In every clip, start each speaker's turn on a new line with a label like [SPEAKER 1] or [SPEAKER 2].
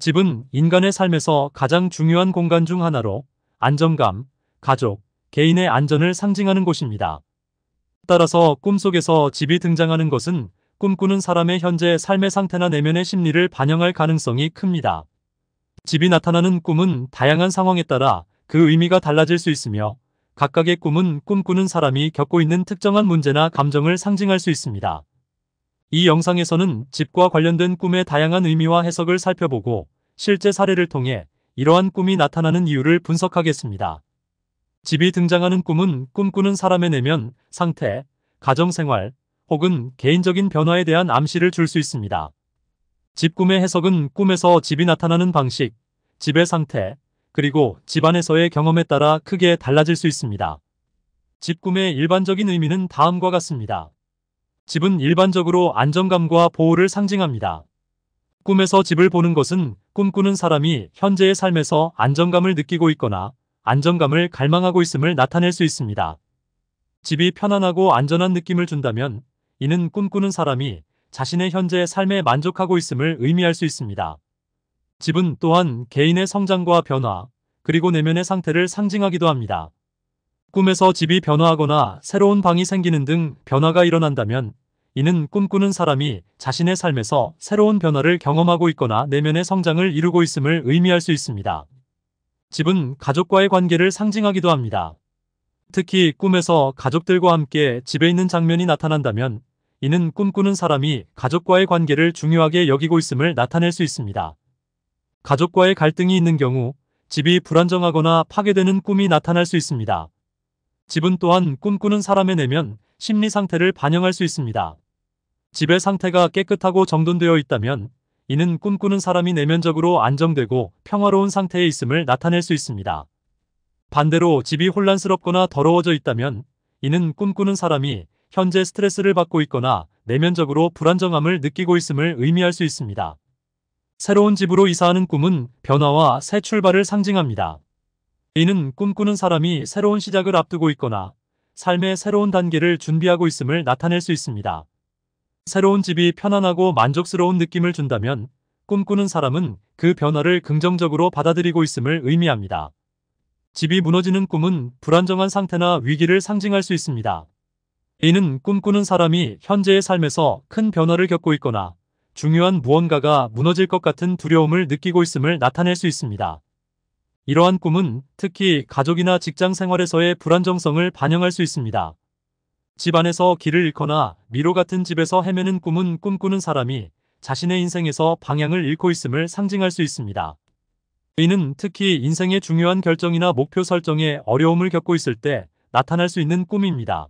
[SPEAKER 1] 집은 인간의 삶에서 가장 중요한 공간 중 하나로 안정감, 가족, 개인의 안전을 상징하는 곳입니다. 따라서 꿈속에서 집이 등장하는 것은 꿈꾸는 사람의 현재 삶의 상태나 내면의 심리를 반영할 가능성이 큽니다. 집이 나타나는 꿈은 다양한 상황에 따라 그 의미가 달라질 수 있으며 각각의 꿈은 꿈꾸는 사람이 겪고 있는 특정한 문제나 감정을 상징할 수 있습니다. 이 영상에서는 집과 관련된 꿈의 다양한 의미와 해석을 살펴보고 실제 사례를 통해 이러한 꿈이 나타나는 이유를 분석하겠습니다. 집이 등장하는 꿈은 꿈꾸는 사람의 내면, 상태, 가정생활, 혹은 개인적인 변화에 대한 암시를 줄 수 있습니다. 집 꿈의 해석은 꿈에서 집이 나타나는 방식, 집의 상태, 그리고 집안에서의 경험에 따라 크게 달라질 수 있습니다. 집 꿈의 일반적인 의미는 다음과 같습니다. 집은 일반적으로 안정감과 보호를 상징합니다. 꿈에서 집을 보는 것은 꿈꾸는 사람이 현재의 삶에서 안정감을 느끼고 있거나 안정감을 갈망하고 있음을 나타낼 수 있습니다. 집이 편안하고 안전한 느낌을 준다면 이는 꿈꾸는 사람이 자신의 현재의 삶에 만족하고 있음을 의미할 수 있습니다. 집은 또한 개인의 성장과 변화, 그리고 내면의 상태를 상징하기도 합니다. 꿈에서 집이 변화하거나 새로운 방이 생기는 등 변화가 일어난다면 이는 꿈꾸는 사람이 자신의 삶에서 새로운 변화를 경험하고 있거나 내면의 성장을 이루고 있음을 의미할 수 있습니다. 집은 가족과의 관계를 상징하기도 합니다. 특히 꿈에서 가족들과 함께 집에 있는 장면이 나타난다면 이는 꿈꾸는 사람이 가족과의 관계를 중요하게 여기고 있음을 나타낼 수 있습니다. 가족과의 갈등이 있는 경우 집이 불안정하거나 파괴되는 꿈이 나타날 수 있습니다. 집은 또한 꿈꾸는 사람의 내면 심리 상태를 반영할 수 있습니다. 집의 상태가 깨끗하고 정돈되어 있다면 이는 꿈꾸는 사람이 내면적으로 안정되고 평화로운 상태에 있음을 나타낼 수 있습니다. 반대로 집이 혼란스럽거나 더러워져 있다면 이는 꿈꾸는 사람이 현재 스트레스를 받고 있거나 내면적으로 불안정함을 느끼고 있음을 의미할 수 있습니다. 새로운 집으로 이사하는 꿈은 변화와 새 출발을 상징합니다. 이는 꿈꾸는 사람이 새로운 시작을 앞두고 있거나 삶의 새로운 단계를 준비하고 있음을 나타낼 수 있습니다. 새로운 집이 편안하고 만족스러운 느낌을 준다면 꿈꾸는 사람은 그 변화를 긍정적으로 받아들이고 있음을 의미합니다. 집이 무너지는 꿈은 불안정한 상태나 위기를 상징할 수 있습니다. 이는 꿈꾸는 사람이 현재의 삶에서 큰 변화를 겪고 있거나 중요한 무언가가 무너질 것 같은 두려움을 느끼고 있음을 나타낼 수 있습니다. 이러한 꿈은 특히 가족이나 직장 생활에서의 불안정성을 반영할 수 있습니다. 집 안에서 길을 잃거나 미로 같은 집에서 헤매는 꿈은 꿈꾸는 사람이 자신의 인생에서 방향을 잃고 있음을 상징할 수 있습니다. 이는 특히 인생의 중요한 결정이나 목표 설정에 어려움을 겪고 있을 때 나타날 수 있는 꿈입니다.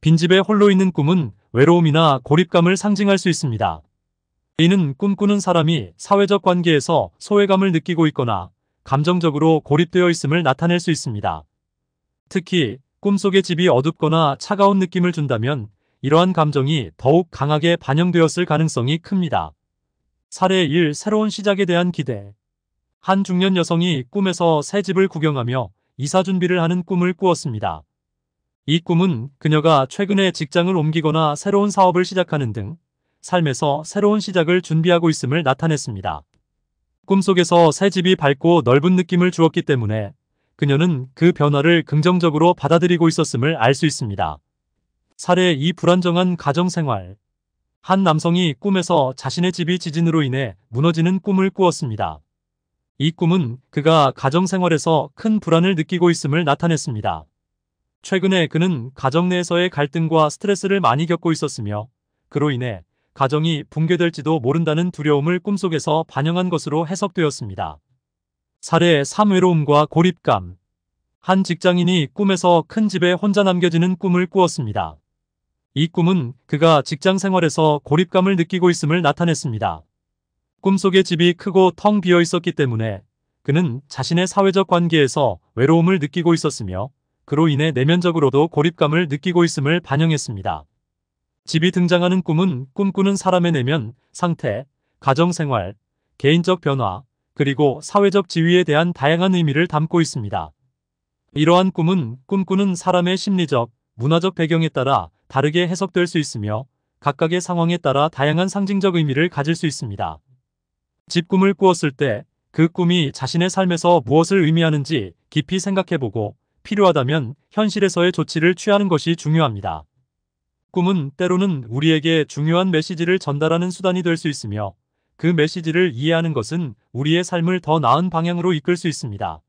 [SPEAKER 1] 빈집에 홀로 있는 꿈은 외로움이나 고립감을 상징할 수 있습니다. 이는 꿈꾸는 사람이 사회적 관계에서 소외감을 느끼고 있거나 감정적으로 고립되어 있음을 나타낼 수 있습니다. 특히 꿈속의 집이 어둡거나 차가운 느낌을 준다면 이러한 감정이 더욱 강하게 반영되었을 가능성이 큽니다. 사례 1. 새로운 시작에 대한 기대 한 중년 여성이 꿈에서 새 집을 구경하며 이사 준비를 하는 꿈을 꾸었습니다. 이 꿈은 그녀가 최근에 직장을 옮기거나 새로운 사업을 시작하는 등 삶에서 새로운 시작을 준비하고 있음을 나타냈습니다. 꿈속에서 새 집이 밝고 넓은 느낌을 주었기 때문에 그녀는 그 변화를 긍정적으로 받아들이고 있었음을 알 수 있습니다. 사례 이 불안정한 가정생활 한 남성이 꿈에서 자신의 집이 지진으로 인해 무너지는 꿈을 꾸었습니다. 이 꿈은 그가 가정생활에서 큰 불안을 느끼고 있음을 나타냈습니다. 최근에 그는 가정 내에서의 갈등과 스트레스를 많이 겪고 있었으며 그로 인해 가정이 붕괴될지도 모른다는 두려움을 꿈속에서 반영한 것으로 해석되었습니다. 사례 3외로움과 고립감 한 직장인이 꿈에서 큰 집에 혼자 남겨지는 꿈을 꾸었습니다. 이 꿈은 그가 직장 생활에서 고립감을 느끼고 있음을 나타냈습니다. 꿈속의 집이 크고 텅 비어 있었기 때문에 그는 자신의 사회적 관계에서 외로움을 느끼고 있었으며 그로 인해 내면적으로도 고립감을 느끼고 있음을 반영했습니다. 집이 등장하는 꿈은 꿈꾸는 사람의 내면, 상태, 가정생활, 개인적 변화, 그리고 사회적 지위에 대한 다양한 의미를 담고 있습니다. 이러한 꿈은 꿈꾸는 사람의 심리적, 문화적 배경에 따라 다르게 해석될 수 있으며 각각의 상황에 따라 다양한 상징적 의미를 가질 수 있습니다. 집 꿈을 꾸었을 때 그 꿈이 자신의 삶에서 무엇을 의미하는지 깊이 생각해보고 필요하다면 현실에서의 조치를 취하는 것이 중요합니다. 꿈은 때로는 우리에게 중요한 메시지를 전달하는 수단이 될 수 있으며 그 메시지를 이해하는 것은 우리의 삶을 더 나은 방향으로 이끌 수 있습니다.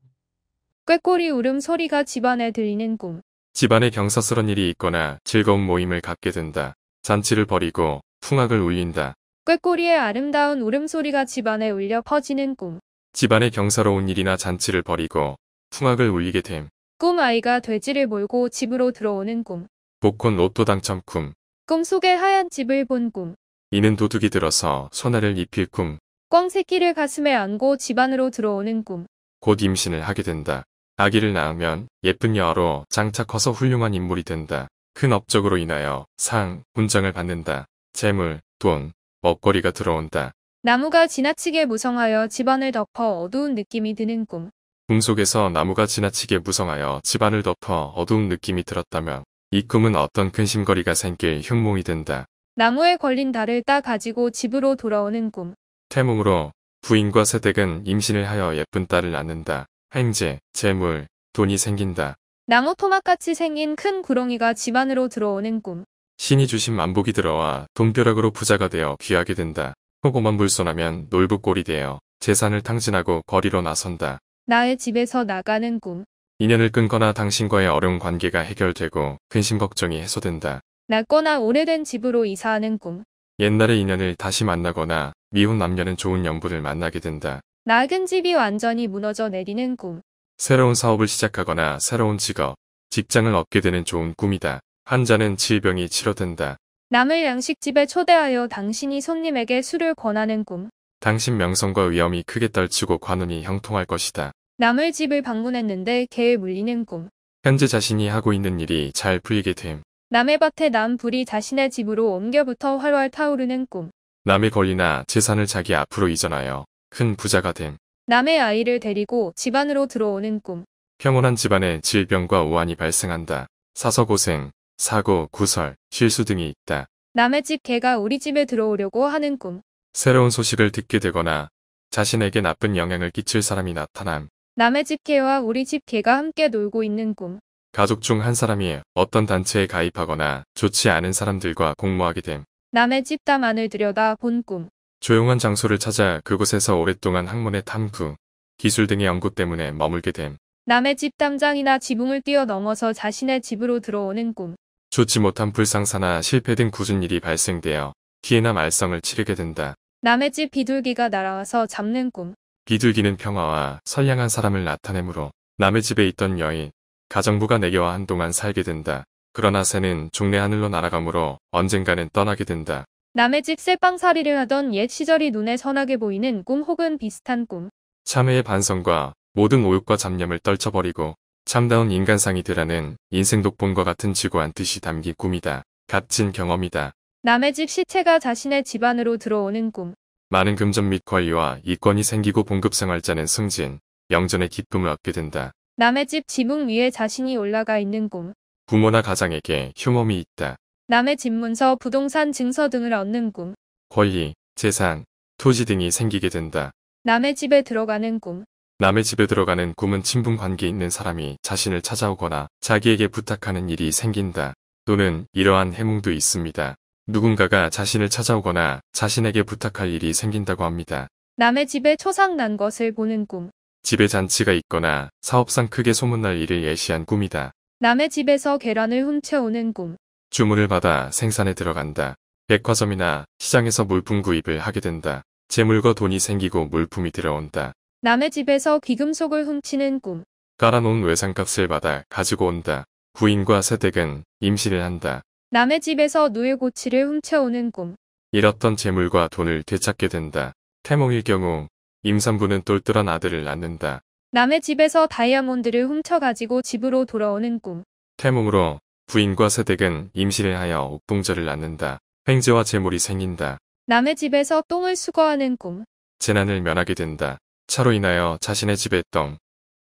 [SPEAKER 2] 꾀꼬리 울음소리가 집안에 들리는 꿈.
[SPEAKER 3] 집안에 경사스런 일이 있거나 즐거운 모임을 갖게 된다. 잔치를 벌이고 풍악을 울린다.
[SPEAKER 2] 꾀꼬리의 아름다운 울음소리가 집안에 울려 퍼지는 꿈.
[SPEAKER 3] 집안에 경사로운 일이나 잔치를 벌이고 풍악을 울리게 됨.
[SPEAKER 2] 꿈 아이가 돼지를 몰고 집으로 들어오는 꿈.
[SPEAKER 3] 복권 로또 당첨 꿈.
[SPEAKER 2] 꿈속에 하얀 집을 본 꿈.
[SPEAKER 3] 이는 도둑이 들어서 소나를 입힐 꿈.
[SPEAKER 2] 꽝 새끼를 가슴에 안고 집안으로 들어오는 꿈.
[SPEAKER 3] 곧 임신을 하게 된다. 아기를 낳으면 예쁜 여아로 장차 커서 훌륭한 인물이 된다. 큰 업적으로 인하여 상, 훈장을 받는다. 재물, 돈, 먹거리가 들어온다.
[SPEAKER 2] 나무가 지나치게 무성하여 집안을 덮어 어두운 느낌이 드는 꿈.
[SPEAKER 3] 꿈속에서 나무가 지나치게 무성하여 집안을 덮어 어두운 느낌이 들었다면 이 꿈은 어떤 근심거리가 생길 흉몽이 된다.
[SPEAKER 2] 나무에 걸린 달을 따 가지고 집으로 돌아오는 꿈.
[SPEAKER 3] 태몽으로 부인과 세댁은 임신을 하여 예쁜 딸을 낳는다. 행제, 재물, 돈이 생긴다.
[SPEAKER 2] 나무 토막같이 생긴 큰 구렁이가 집 안으로 들어오는 꿈.
[SPEAKER 3] 신이 주신 만복이 들어와 돈벼락으로 부자가 되어 귀하게 된다. 호고만 물손하면 놀부꼴이 되어 재산을 탕진하고 거리로 나선다.
[SPEAKER 2] 나의 집에서 나가는 꿈.
[SPEAKER 3] 인연을 끊거나 당신과의 어려운 관계가 해결되고 근심 걱정이 해소된다.
[SPEAKER 2] 낮거나 오래된 집으로 이사하는 꿈.
[SPEAKER 3] 옛날의 인연을 다시 만나거나 미혼 남녀는 좋은 연부를 만나게 된다.
[SPEAKER 2] 낡은 집이 완전히 무너져 내리는 꿈.
[SPEAKER 3] 새로운 사업을 시작하거나 새로운 직업, 직장을 얻게 되는 좋은 꿈이다. 환자는 질병이 치료된다.
[SPEAKER 2] 남을 양식집에 초대하여 당신이 손님에게 술을 권하는 꿈.
[SPEAKER 3] 당신 명성과 위험이 크게 떨치고 관음이 형통할 것이다.
[SPEAKER 2] 남의 집을 방문했는데 개에 물리는 꿈.
[SPEAKER 3] 현재 자신이 하고 있는 일이 잘 풀리게 됨.
[SPEAKER 2] 남의 밭에 남 불이 자신의 집으로 옮겨부터 활활 타오르는 꿈.
[SPEAKER 3] 남의 권리나 재산을 자기 앞으로 이전하여 큰 부자가 됨.
[SPEAKER 2] 남의 아이를 데리고 집안으로 들어오는 꿈.
[SPEAKER 3] 평온한 집안에 질병과 오한이 발생한다. 사서 고생, 사고, 구설, 실수 등이 있다.
[SPEAKER 2] 남의 집 개가 우리 집에 들어오려고 하는 꿈.
[SPEAKER 3] 새로운 소식을 듣게 되거나 자신에게 나쁜 영향을 끼칠 사람이 나타남.
[SPEAKER 2] 남의 집 개와 우리 집 개가 함께 놀고 있는 꿈.
[SPEAKER 3] 가족 중 한 사람이 어떤 단체에 가입하거나 좋지 않은 사람들과 공모하게 됨.
[SPEAKER 2] 남의 집 담안을 들여다 본 꿈.
[SPEAKER 3] 조용한 장소를 찾아 그곳에서 오랫동안 학문의 탐구, 기술 등의 연구 때문에 머물게 됨.
[SPEAKER 2] 남의 집 담장이나 지붕을 뛰어넘어서 자신의 집으로 들어오는 꿈.
[SPEAKER 3] 좋지 못한 불상사나 실패 등 굳은 일이 발생되어 기회나 말썽을 치르게 된다.
[SPEAKER 2] 남의 집 비둘기가 날아와서 잡는 꿈.
[SPEAKER 3] 비둘기는 평화와 선량한 사람을 나타내므로 남의 집에 있던 여인, 가정부가 내게와 한동안 살게 된다. 그러나 새는 종래 하늘로 날아가므로 언젠가는 떠나게 된다.
[SPEAKER 2] 남의 집 쇠빵살이를 하던 옛 시절이 눈에 선하게 보이는 꿈 혹은 비슷한 꿈.
[SPEAKER 3] 참회의 반성과 모든 오욕과 잡념을 떨쳐버리고 참다운 인간상이 되라는 인생 독본과 같은 지구한 뜻이 담긴 꿈이다. 값진 경험이다.
[SPEAKER 2] 남의 집 시체가 자신의 집안으로 들어오는 꿈.
[SPEAKER 3] 많은 금전 및권리와 이권이 생기고 봉급생활자는 승진, 영전의 기쁨을 얻게 된다.
[SPEAKER 2] 남의 집 지붕 위에 자신이 올라가 있는 꿈.
[SPEAKER 3] 부모나 가장에게 휴몸이 있다.
[SPEAKER 2] 남의 집 문서, 부동산 증서 등을 얻는 꿈.
[SPEAKER 3] 권리, 재산, 토지 등이 생기게 된다.
[SPEAKER 2] 남의 집에 들어가는 꿈.
[SPEAKER 3] 남의 집에 들어가는 꿈은 친분 관계 있는 사람이 자신을 찾아오거나 자기에게 부탁하는 일이 생긴다. 또는 이러한 해몽도 있습니다. 누군가가 자신을 찾아오거나 자신에게 부탁할 일이 생긴다고 합니다.
[SPEAKER 2] 남의 집에 초상 난 것을 보는 꿈.
[SPEAKER 3] 집에 잔치가 있거나 사업상 크게 소문날 일을 예시한 꿈이다.
[SPEAKER 2] 남의 집에서 계란을 훔쳐오는 꿈.
[SPEAKER 3] 주문을 받아 생산에 들어간다. 백화점이나 시장에서 물품 구입을 하게 된다. 재물과 돈이 생기고 물품이 들어온다.
[SPEAKER 2] 남의 집에서 귀금속을 훔치는 꿈.
[SPEAKER 3] 깔아놓은 외상값을 받아 가지고 온다. 부인과 새댁은 임신을 한다.
[SPEAKER 2] 남의 집에서 누에고치를 훔쳐오는 꿈.
[SPEAKER 3] 잃었던 재물과 돈을 되찾게 된다. 태몽일 경우 임산부는 똘똘한 아들을 낳는다.
[SPEAKER 2] 남의 집에서 다이아몬드를 훔쳐가지고 집으로 돌아오는 꿈.
[SPEAKER 3] 태몽으로 부인과 새댁은 임신을 하여 옥동자를 낳는다. 횡재와 재물이 생긴다.
[SPEAKER 2] 남의 집에서 똥을 수거하는 꿈.
[SPEAKER 3] 재난을 면하게 된다. 차로 인하여 자신의 집에 똥,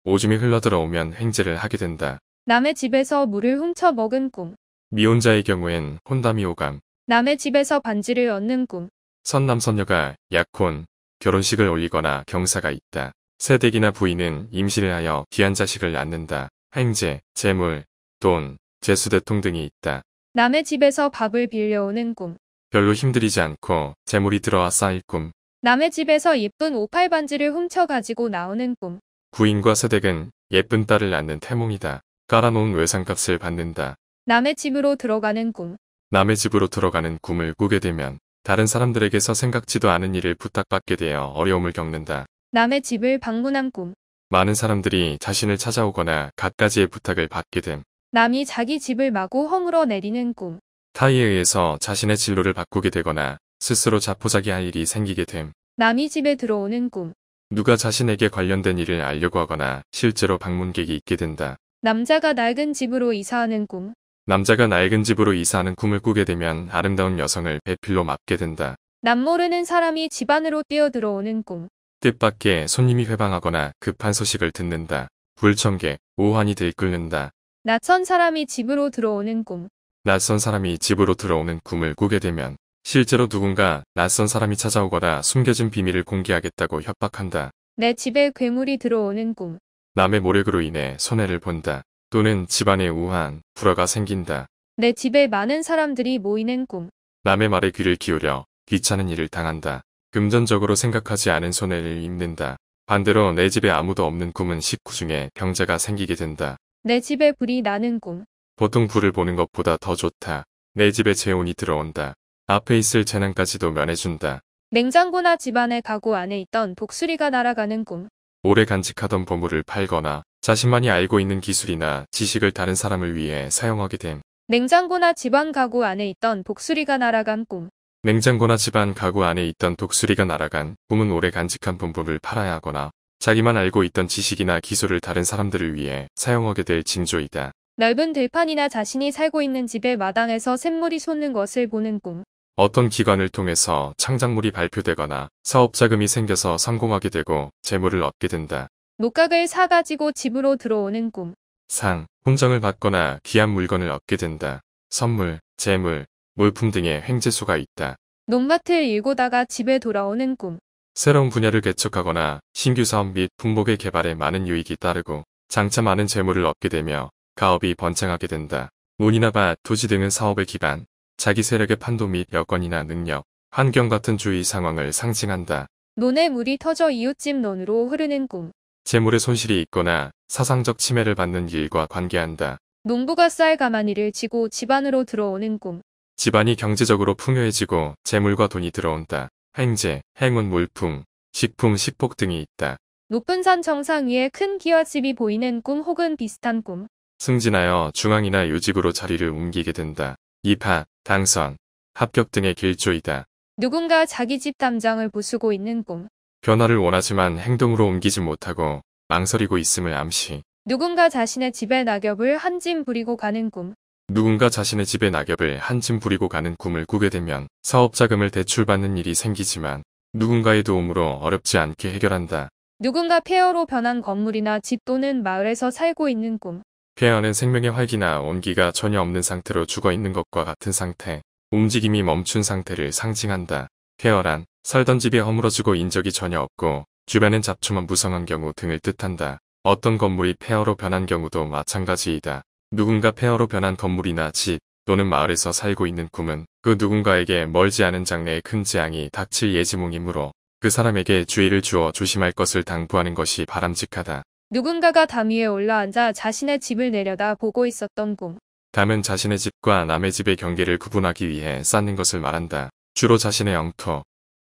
[SPEAKER 3] 오줌이 흘러들어오면 횡재를 하게 된다.
[SPEAKER 2] 남의 집에서 물을 훔쳐 먹은 꿈.
[SPEAKER 3] 미혼자의 경우엔 혼담이 오감,
[SPEAKER 2] 남의 집에서 반지를 얻는 꿈,
[SPEAKER 3] 선남선녀가 약혼, 결혼식을 올리거나 경사가 있다. 새댁이나 부인은 임신을 하여 귀한 자식을 낳는다. 행제, 재물, 돈, 재수대통 등이 있다.
[SPEAKER 2] 남의 집에서 밥을 빌려오는 꿈,
[SPEAKER 3] 별로 힘들이지 않고 재물이 들어와 쌓일 꿈.
[SPEAKER 2] 남의 집에서 예쁜 오팔 반지를 훔쳐 가지고 나오는 꿈,
[SPEAKER 3] 부인과 새댁은 예쁜 딸을 낳는 태몽이다. 깔아놓은 외상값을 받는다.
[SPEAKER 2] 남의 집으로 들어가는 꿈.
[SPEAKER 3] 남의 집으로 들어가는 꿈을 꾸게 되면 다른 사람들에게서 생각지도 않은 일을 부탁받게 되어 어려움을 겪는다.
[SPEAKER 2] 남의 집을 방문한 꿈.
[SPEAKER 3] 많은 사람들이 자신을 찾아오거나 갖가지의 부탁을 받게 됨.
[SPEAKER 2] 남이 자기 집을 마구 허물어 내리는 꿈.
[SPEAKER 3] 타의에 의해서 자신의 진로를 바꾸게 되거나 스스로 자포자기할 일이 생기게 됨.
[SPEAKER 2] 남이 집에 들어오는 꿈.
[SPEAKER 3] 누가 자신에게 관련된 일을 알려고 하거나 실제로 방문객이 있게 된다.
[SPEAKER 2] 남자가 낡은 집으로 이사하는 꿈.
[SPEAKER 3] 남자가 낡은 집으로 이사하는 꿈을 꾸게 되면 아름다운 여성을 배필로 맞게 된다.
[SPEAKER 2] 남 모르는 사람이 집안으로 뛰어들어오는 꿈.
[SPEAKER 3] 뜻밖의 손님이 회방하거나 급한 소식을 듣는다. 불청객, 오한이 들끓는다.
[SPEAKER 2] 낯선 사람이 집으로 들어오는 꿈.
[SPEAKER 3] 낯선 사람이 집으로 들어오는 꿈을 꾸게 되면 실제로 누군가 낯선 사람이 찾아오거나 숨겨진 비밀을 공개하겠다고 협박한다.
[SPEAKER 2] 내 집에 괴물이 들어오는 꿈.
[SPEAKER 3] 남의 모략으로 인해 손해를 본다. 또는 집안에 우한, 불화가 생긴다.
[SPEAKER 2] 내 집에 많은 사람들이 모이는 꿈.
[SPEAKER 3] 남의 말에 귀를 기울여 귀찮은 일을 당한다. 금전적으로 생각하지 않은 손해를 입는다. 반대로 내 집에 아무도 없는 꿈은 식구 중에 병자가 생기게 된다.
[SPEAKER 2] 내 집에 불이 나는 꿈.
[SPEAKER 3] 보통 불을 보는 것보다 더 좋다. 내 집에 재혼이 들어온다. 앞에 있을 재난까지도 면해준다.
[SPEAKER 2] 냉장고나 집안의 가구 안에 있던 복수리가 날아가는 꿈.
[SPEAKER 3] 오래 간직하던 보물을 팔거나 자신만이 알고 있는 기술이나 지식을 다른 사람을 위해 사용하게 됨.
[SPEAKER 2] 냉장고나 집안 가구 안에 있던 독수리가 날아간 꿈.
[SPEAKER 3] 냉장고나 집안 가구 안에 있던 독수리가 날아간 꿈은 오래 간직한 본품을 팔아야 하거나 자기만 알고 있던 지식이나 기술을 다른 사람들을 위해 사용하게 될 징조이다.
[SPEAKER 2] 넓은 들판이나 자신이 살고 있는 집의 마당에서 샘물이 솟는 것을 보는 꿈.
[SPEAKER 3] 어떤 기관을 통해서 창작물이 발표되거나 사업자금이 생겨서 성공하게 되고 재물을 얻게 된다.
[SPEAKER 2] 목각을 사가지고 집으로 들어오는 꿈.
[SPEAKER 3] 상, 품정을 받거나 귀한 물건을 얻게 된다. 선물, 재물, 물품 등의 횡재수가 있다.
[SPEAKER 2] 논밭을 일고다가 집에 돌아오는 꿈.
[SPEAKER 3] 새로운 분야를 개척하거나 신규 사업 및 품목의 개발에 많은 유익이 따르고 장차 많은 재물을 얻게 되며 가업이 번창하게 된다. 논이나 밭, 토지 등은 사업의 기반, 자기 세력의 판도 및 여건이나 능력, 환경 같은 주위 상황을 상징한다.
[SPEAKER 2] 논에 물이 터져 이웃집 논으로 흐르는 꿈.
[SPEAKER 3] 재물의 손실이 있거나 사상적 침해를 받는 일과 관계한다.
[SPEAKER 2] 농부가 쌀 가마니를 지고 집안으로 들어오는 꿈.
[SPEAKER 3] 집안이 경제적으로 풍요해지고 재물과 돈이 들어온다. 행제, 행운 물품, 식품, 식복 등이 있다.
[SPEAKER 2] 높은 산 정상 위에 큰 기와집이 보이는 꿈 혹은 비슷한 꿈.
[SPEAKER 3] 승진하여 중앙이나 요직으로 자리를 옮기게 된다. 이파, 당선, 합격 등의 길조이다.
[SPEAKER 2] 누군가 자기 집 담장을 부수고 있는 꿈.
[SPEAKER 3] 변화를 원하지만 행동으로 옮기지 못하고 망설이고 있음을 암시.
[SPEAKER 2] 누군가 자신의 집에 낙엽을 한 짐 부리고 가는 꿈.
[SPEAKER 3] 누군가 자신의 집에 낙엽을 한 짐 부리고 가는 꿈을 꾸게 되면 사업 자금을 대출받는 일이 생기지만 누군가의 도움으로 어렵지 않게 해결한다.
[SPEAKER 2] 누군가 폐허로 변한 건물이나 집 또는 마을에서 살고 있는 꿈.
[SPEAKER 3] 폐하는 생명의 활기나 온기가 전혀 없는 상태로 죽어 있는 것과 같은 상태, 움직임이 멈춘 상태를 상징한다. 폐허란 살던 집이 허물어지고 인적이 전혀 없고 주변엔 잡초만 무성한 경우 등을 뜻한다. 어떤 건물이 폐허로 변한 경우도 마찬가지이다. 누군가 폐허로 변한 건물이나 집 또는 마을에서 살고 있는 꿈은 그 누군가에게 멀지 않은 장래의 큰 재앙이 닥칠 예지몽이므로 그 사람에게 주의를 주어 조심할 것을 당부하는 것이 바람직하다.
[SPEAKER 2] 누군가가 담 위에 올라앉아 자신의 집을 내려다 보고 있었던 꿈.
[SPEAKER 3] 담은 자신의 집과 남의 집의 경계를 구분하기 위해 쌓는 것을 말한다. 주로 자신의 영토,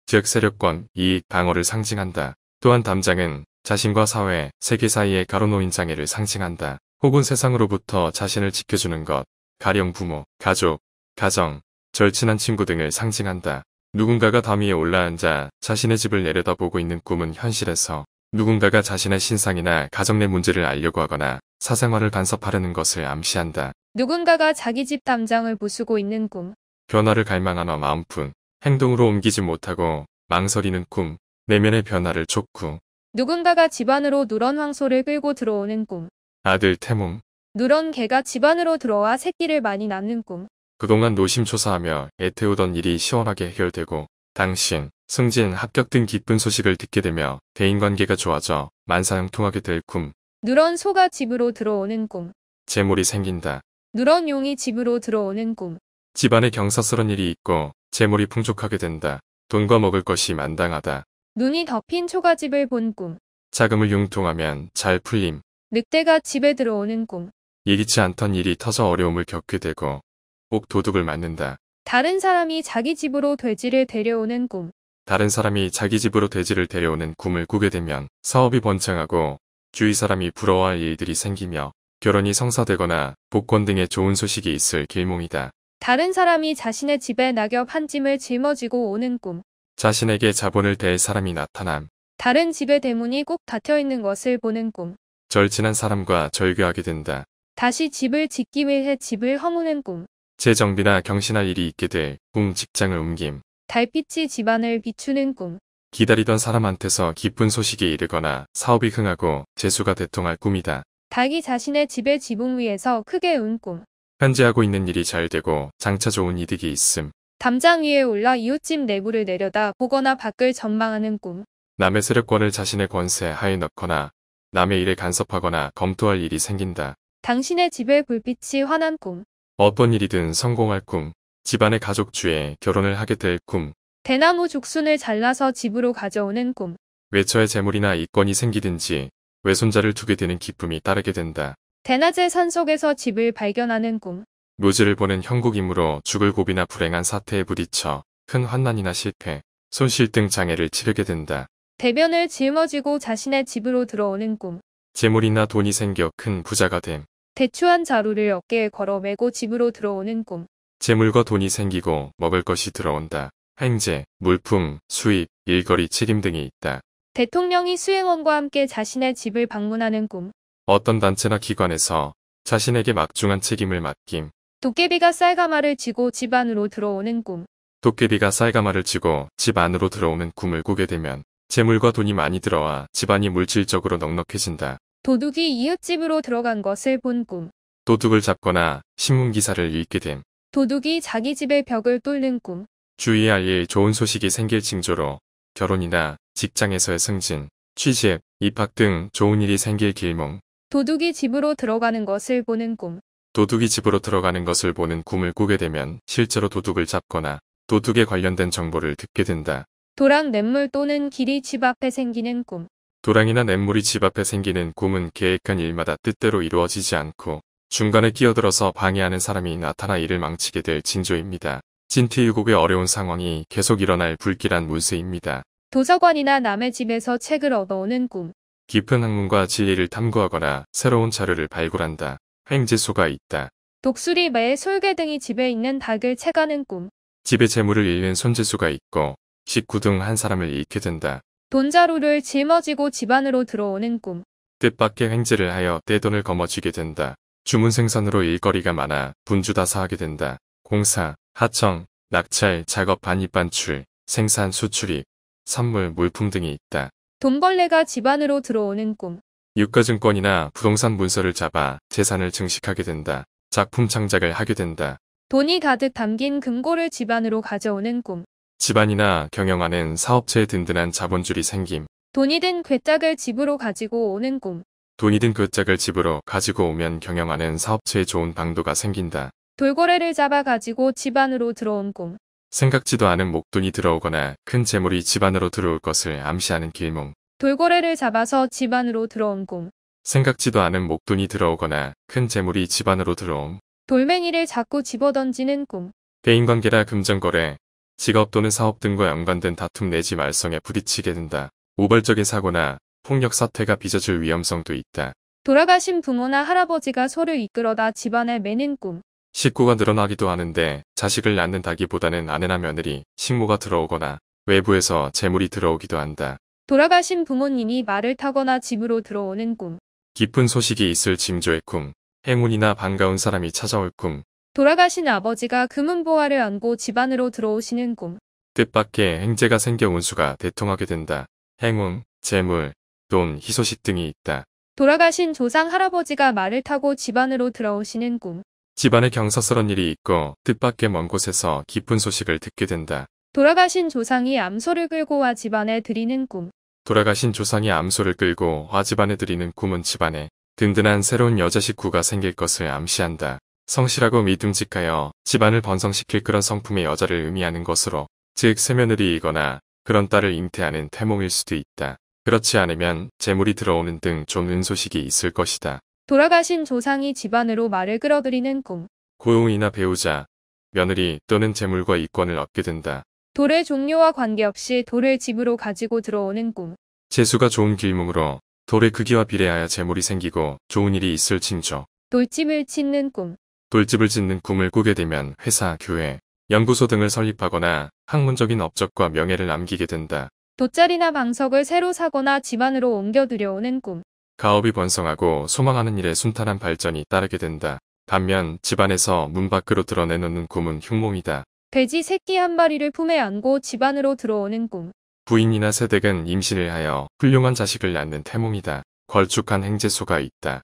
[SPEAKER 3] 즉 세력권, 이익, 방어를 상징한다. 또한 담장은 자신과 사회, 세계 사이의 가로놓인 장애를 상징한다. 혹은 세상으로부터 자신을 지켜주는 것, 가령 부모, 가족, 가정, 절친한 친구 등을 상징한다. 누군가가 담 위에 올라앉아 자신의 집을 내려다보고 있는 꿈은 현실에서 누군가가 자신의 신상이나 가정 내 문제를 알려고 하거나 사생활을 간섭하려는 것을 암시한다.
[SPEAKER 2] 누군가가 자기 집 담장을 부수고 있는 꿈.
[SPEAKER 3] 변화를 갈망하며 마음뿐 행동으로 옮기지 못하고 망설이는 꿈. 내면의 변화를 촉구.
[SPEAKER 2] 누군가가 집안으로 누런 황소를 끌고 들어오는 꿈.
[SPEAKER 3] 아들 태몽.
[SPEAKER 2] 누런 개가 집안으로 들어와 새끼를 많이 낳는 꿈.
[SPEAKER 3] 그동안 노심초사하며 애태우던 일이 시원하게 해결되고 당신 승진 합격 등 기쁜 소식을 듣게 되며 대인관계가 좋아져 만사형통하게 될 꿈.
[SPEAKER 2] 누런 소가 집으로 들어오는 꿈.
[SPEAKER 3] 재물이 생긴다.
[SPEAKER 2] 누런 용이 집으로 들어오는 꿈.
[SPEAKER 3] 집안에 경사스런 일이 있고 재물이 풍족하게 된다. 돈과 먹을 것이 만당하다.
[SPEAKER 2] 눈이 덮인 초가집을 본 꿈.
[SPEAKER 3] 자금을 융통하면 잘 풀림.
[SPEAKER 2] 늑대가 집에 들어오는 꿈.
[SPEAKER 3] 예기치 않던 일이 터서 어려움을 겪게 되고 꼭 도둑을 맞는다.
[SPEAKER 2] 다른 사람이 자기 집으로 돼지를 데려오는 꿈.
[SPEAKER 3] 다른 사람이 자기 집으로 돼지를 데려오는 꿈을 꾸게 되면 사업이 번창하고 주위 사람이 부러워할 일들이 생기며 결혼이 성사되거나 복권 등의 좋은 소식이 있을 길몽이다.
[SPEAKER 2] 다른 사람이 자신의 집에 낙엽 한 짐을 짊어지고 오는 꿈.
[SPEAKER 3] 자신에게 자본을 댈 사람이 나타남.
[SPEAKER 2] 다른 집의 대문이 꼭 닫혀 있는 것을 보는 꿈.
[SPEAKER 3] 절친한 사람과 절교하게 된다.
[SPEAKER 2] 다시 집을 짓기 위해 집을 허무는 꿈.
[SPEAKER 3] 재정비나 경신할 일이 있게 될 꿈 직장을 옮김.
[SPEAKER 2] 달빛이 집안을 비추는 꿈.
[SPEAKER 3] 기다리던 사람한테서 기쁜 소식이 이르거나 사업이 흥하고 재수가 대통할 꿈이다.
[SPEAKER 2] 닭이 자신의 집의 지붕 위에서 크게 운 꿈.
[SPEAKER 3] 현재 하고 있는 일이 잘 되고 장차 좋은 이득이 있음.
[SPEAKER 2] 담장 위에 올라 이웃집 내부를 내려다 보거나 밖을 전망하는 꿈.
[SPEAKER 3] 남의 세력권을 자신의 권세 하에 넣거나 남의 일에 간섭하거나 검토할 일이 생긴다.
[SPEAKER 2] 당신의 집에 불빛이 환한 꿈.
[SPEAKER 3] 어떤 일이든 성공할 꿈. 집안의 가족 주에 결혼을 하게 될 꿈,
[SPEAKER 2] 대나무 죽순을 잘라서 집으로 가져오는 꿈.
[SPEAKER 3] 외처의 재물이나 이권이 생기든지 외손자를 두게 되는 기쁨이 따르게 된다.
[SPEAKER 2] 대낮에 산속에서 집을 발견하는 꿈.
[SPEAKER 3] 묘지를 보는 형국이므로 죽을 고비나 불행한 사태에 부딪혀 큰 환난이나 실패, 손실 등 장애를 치르게 된다.
[SPEAKER 2] 대변을 짊어지고 자신의 집으로 들어오는 꿈.
[SPEAKER 3] 재물이나 돈이 생겨 큰 부자가 됨.
[SPEAKER 2] 대추한 자루를 어깨에 걸어 메고 집으로 들어오는 꿈.
[SPEAKER 3] 재물과 돈이 생기고 먹을 것이 들어온다. 행제, 물품, 수입, 일거리 책임 등이 있다.
[SPEAKER 2] 대통령이 수행원과 함께 자신의 집을 방문하는 꿈.
[SPEAKER 3] 어떤 단체나 기관에서 자신에게 막중한 책임을 맡김.
[SPEAKER 2] 도깨비가 쌀가마를 쥐고 집 안으로 들어오는 꿈.
[SPEAKER 3] 도깨비가 쌀가마를 쥐고 집 안으로 들어오는 꿈을 꾸게 되면 재물과 돈이 많이 들어와 집안이 물질적으로 넉넉해진다.
[SPEAKER 2] 도둑이 이웃집으로 들어간 것을 본 꿈.
[SPEAKER 3] 도둑을 잡거나 신문기사를 읽게 됨.
[SPEAKER 2] 도둑이 자기 집의 벽을 뚫는 꿈.
[SPEAKER 3] 주의할 일 좋은 소식이 생길 징조로 결혼이나 직장에서의 승진, 취직, 입학 등 좋은 일이 생길 길몽.
[SPEAKER 2] 도둑이 집으로 들어가는 것을 보는 꿈.
[SPEAKER 3] 도둑이 집으로 들어가는 것을 보는 꿈을 꾸게 되면 실제로 도둑을 잡거나 도둑에 관련된 정보를 듣게 된다.
[SPEAKER 2] 도랑 냇물 또는 길이 집 앞에 생기는 꿈.
[SPEAKER 3] 도랑이나 냇물이 집 앞에 생기는 꿈은 계획한 일마다 뜻대로 이루어지지 않고 중간에 끼어들어서 방해하는 사람이 나타나 이를 망치게 될진조입니다 진티유곡의 어려운 상황이 계속 일어날 불길한 문세입니다.
[SPEAKER 2] 도서관이나 남의 집에서 책을 얻어오는 꿈.
[SPEAKER 3] 깊은 학문과 진리를 탐구하거나 새로운 자료를 발굴한다. 횡재수가 있다.
[SPEAKER 2] 독수리 매 솔개 등이 집에 있는 닭을 채가는 꿈.
[SPEAKER 3] 집에 재물을 잃는 손재수가 있고 식구 등 한 사람을 잃게 된다.
[SPEAKER 2] 돈자루를 짊어지고 집안으로 들어오는 꿈.
[SPEAKER 3] 뜻밖의 횡재를 하여 떼돈을 거머쥐게 된다. 주문 생산으로 일거리가 많아 분주 다사하게 된다. 공사, 하청, 낙찰, 작업 반입 반출, 생산 수출입, 선물 물품 등이 있다.
[SPEAKER 2] 돈벌레가 집안으로 들어오는 꿈.
[SPEAKER 3] 유가증권이나 부동산 문서를 잡아 재산을 증식하게 된다. 작품 창작을 하게 된다.
[SPEAKER 2] 돈이 가득 담긴 금고를 집안으로 가져오는 꿈.
[SPEAKER 3] 집안이나 경영하는 사업체에 든든한 자본줄이 생김.
[SPEAKER 2] 돈이 든 괴짝을 집으로 가지고 오는 꿈.
[SPEAKER 3] 돈이 든그 짝을 집으로 가지고 오면 경영하는 사업체에 좋은 방도가 생긴다.
[SPEAKER 2] 돌고래를 잡아 가지고 집 안으로 들어온 꿈.
[SPEAKER 3] 생각지도 않은 목돈이 들어오거나 큰 재물이 집 안으로 들어올 것을 암시하는 길몽.
[SPEAKER 2] 돌고래를 잡아서 집 안으로 들어온 꿈.
[SPEAKER 3] 생각지도 않은 목돈이 들어오거나 큰 재물이 집 안으로 들어옴.
[SPEAKER 2] 돌멩이를 자꾸 집어던지는 꿈.
[SPEAKER 3] 대인관계라 금전거래, 직업 또는 사업 등과 연관된 다툼 내지 말썽에 부딪히게 된다. 우발적인 사고나 폭력 사태가 빚어질 위험성도 있다.
[SPEAKER 2] 돌아가신 부모나 할아버지가 소를 이끌어다 집안을 매는 꿈.
[SPEAKER 3] 식구가 늘어나기도 하는데 자식을 낳는다기보다는 아내나 며느리, 식모가 들어오거나 외부에서 재물이 들어오기도 한다.
[SPEAKER 2] 돌아가신 부모님이 말을 타거나 집으로 들어오는 꿈.
[SPEAKER 3] 깊은 소식이 있을 징조의 꿈. 행운이나 반가운 사람이 찾아올 꿈.
[SPEAKER 2] 돌아가신 아버지가 금은보화를 안고 집안으로 들어오시는 꿈.
[SPEAKER 3] 뜻밖의 행재가 생겨 운수가 대통하게 된다. 행운, 재물, 돈, 희소식 등이 있다.
[SPEAKER 2] 돌아가신 조상 할아버지가 말을 타고 집안으로 들어오시는 꿈.
[SPEAKER 3] 집안에 경사스런 일이 있고 뜻밖의 먼 곳에서 기쁜 소식을 듣게 된다.
[SPEAKER 2] 돌아가신 조상이 암소를 끌고 와 집안에 드리는 꿈.
[SPEAKER 3] 돌아가신 조상이 암소를 끌고 와 집안에 드리는 꿈은 집안에 든든한 새로운 여자 식구가 생길 것을 암시한다. 성실하고 믿음직하여 집안을 번성시킬 그런 성품의 여자를 의미하는 것으로 즉 새며느리이거나 그런 딸을 잉태하는 태몽일 수도 있다. 그렇지 않으면 재물이 들어오는 등 좋은 소식이 있을 것이다.
[SPEAKER 2] 돌아가신 조상이 집안으로 말을 끌어들이는 꿈.
[SPEAKER 3] 고용이나 배우자, 며느리 또는 재물과 이권을 얻게 된다.
[SPEAKER 2] 돌의 종류와 관계없이 돌을 집으로 가지고 들어오는 꿈.
[SPEAKER 3] 재수가 좋은 길몸으로 돌의 크기와 비례하여 재물이 생기고 좋은 일이 있을 징조.
[SPEAKER 2] 돌집을 짓는 꿈.
[SPEAKER 3] 돌집을 짓는 꿈을 꾸게 되면 회사, 교회, 연구소 등을 설립하거나 학문적인 업적과 명예를 남기게 된다.
[SPEAKER 2] 돗자리나 방석을 새로 사거나 집안으로 옮겨 들여오는 꿈.
[SPEAKER 3] 가업이 번성하고 소망하는 일에 순탄한 발전이 따르게 된다. 반면 집안에서 문 밖으로 드러내놓는 꿈은 흉몽이다.
[SPEAKER 2] 돼지 새끼 한 마리를 품에 안고 집안으로 들어오는 꿈.
[SPEAKER 3] 부인이나 새댁은 임신을 하여 훌륭한 자식을 낳는 태몽이다. 걸쭉한 행제소가 있다.